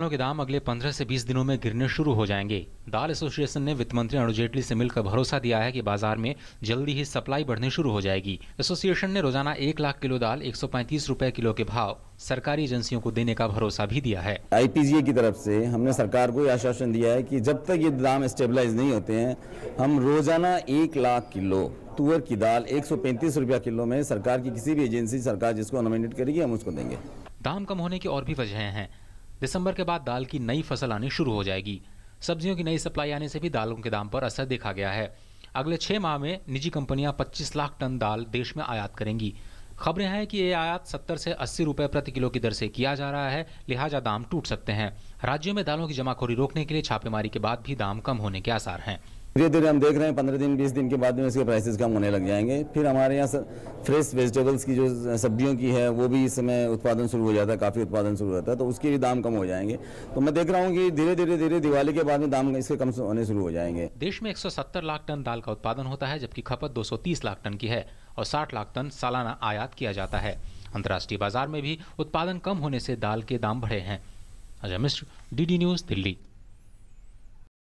दालों के दाम अगले 15 से 20 दिनों में गिरने शुरू हो जाएंगे दाल एसोसिएशन ने वित्त मंत्री अरुण जेटली से मिलकर भरोसा दिया है कि बाजार में जल्दी ही सप्लाई बढ़ने शुरू हो जाएगी एसोसिएशन ने रोजाना एक लाख किलो दाल एक सौ किलो के भाव सरकारी एजेंसियों को देने का भरोसा भी दिया है आईपीजीए की तरफ से हमने सरकार को आश्वासन दिया है की जब तक ये दाम स्टेबलाइज नहीं होते हैं हम रोजाना एक लाख किलो तुअर की दाल एक रुपया किलो में सरकार की किसी भी एजेंसी सरकार जिसको नॉमिनेट करेगी हम उसको देंगे दाम कम होने की और भी वजह हैं दिसंबर के बाद दाल की नई फसल आनी शुरू हो जाएगी सब्जियों की नई सप्लाई आने से भी दालों के दाम पर असर देखा गया है अगले छह माह में निजी कंपनियां 25 लाख टन दाल देश में आयात करेंगी खबरें हैं कि ये आयात 70 से 80 रुपए प्रति किलो की दर से किया जा रहा है लिहाजा दाम टूट सकते हैं राज्यों में दालों की जमाखोरी रोकने के लिए छापेमारी के बाद भी दाम कम होने के आसार हैं धीरे धीरे हम देख रहे हैं पंद्रह दिन बीस दिन के बाद में इसके प्राइसेस कम होने लग जाएंगे फिर हमारे यहाँ फ्रेश वेजिटेबल्स की जो सब्जियों की है वो भी इस समय उत्पादन शुरू हो जाता है काफ़ी उत्पादन शुरू होता है तो उसके भी दाम कम हो जाएंगे तो मैं देख रहा हूँ कि धीरे धीरे धीरे दिवाली के बाद में दाम इसके कम होने शुरू हो जाएंगे देश में एक लाख टन दाल का उत्पादन होता है जबकि खपत दो लाख टन की है और 60 लाख टन सालाना आयात किया जाता है अंतर्राष्ट्रीय बाजार में भी उत्पादन कम होने से दाल के दाम बढ़े हैं अजय अच्छा, मिश्र डी न्यूज़ दिल्ली